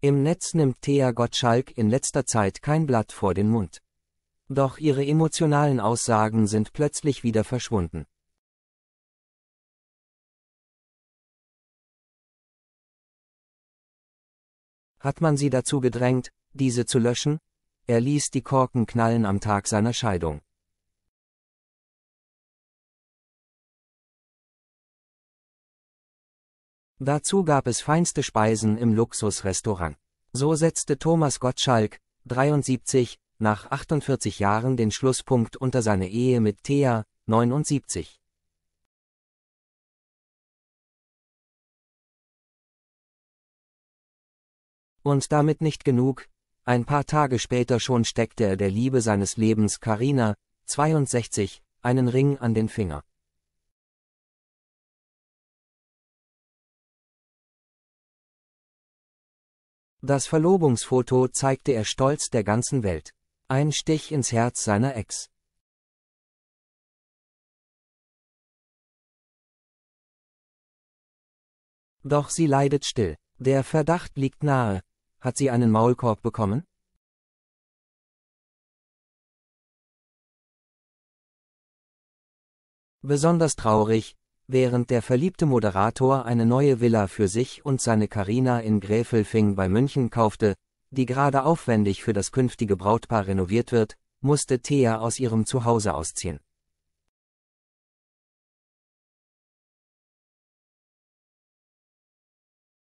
Im Netz nimmt Thea Gottschalk in letzter Zeit kein Blatt vor den Mund. Doch ihre emotionalen Aussagen sind plötzlich wieder verschwunden. Hat man sie dazu gedrängt, diese zu löschen? Er ließ die Korken knallen am Tag seiner Scheidung. Dazu gab es feinste Speisen im Luxusrestaurant. So setzte Thomas Gottschalk, 73, nach 48 Jahren den Schlusspunkt unter seine Ehe mit Thea, 79. Und damit nicht genug, ein paar Tage später schon steckte er der Liebe seines Lebens Karina, 62, einen Ring an den Finger. Das Verlobungsfoto zeigte er stolz der ganzen Welt. Ein Stich ins Herz seiner Ex. Doch sie leidet still. Der Verdacht liegt nahe. Hat sie einen Maulkorb bekommen? Besonders traurig, während der verliebte Moderator eine neue Villa für sich und seine Karina in Gräfelfing bei München kaufte, die gerade aufwendig für das künftige Brautpaar renoviert wird, musste Thea aus ihrem Zuhause ausziehen.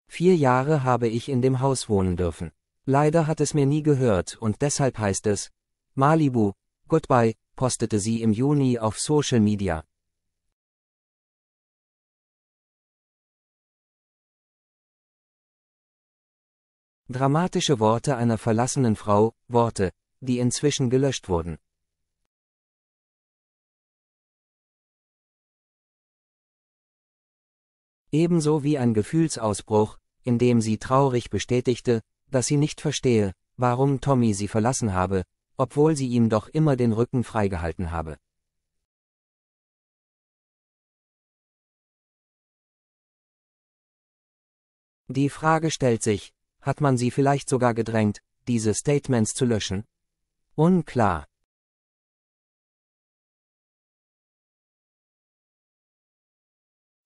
Vier Jahre habe ich in dem Haus wohnen dürfen. Leider hat es mir nie gehört und deshalb heißt es Malibu, Goodbye, postete sie im Juni auf Social Media. Dramatische Worte einer verlassenen Frau, Worte, die inzwischen gelöscht wurden. Ebenso wie ein Gefühlsausbruch, in dem sie traurig bestätigte, dass sie nicht verstehe, warum Tommy sie verlassen habe, obwohl sie ihm doch immer den Rücken freigehalten habe. Die Frage stellt sich, hat man sie vielleicht sogar gedrängt, diese Statements zu löschen? Unklar.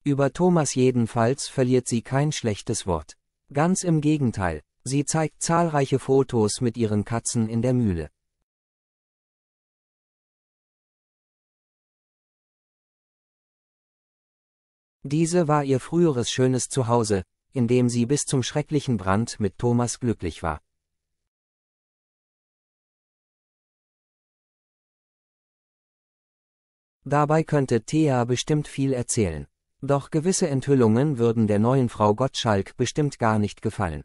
Über Thomas jedenfalls verliert sie kein schlechtes Wort. Ganz im Gegenteil, sie zeigt zahlreiche Fotos mit ihren Katzen in der Mühle. Diese war ihr früheres schönes Zuhause, in dem sie bis zum schrecklichen Brand mit Thomas glücklich war. Dabei könnte Thea bestimmt viel erzählen. Doch gewisse Enthüllungen würden der neuen Frau Gottschalk bestimmt gar nicht gefallen.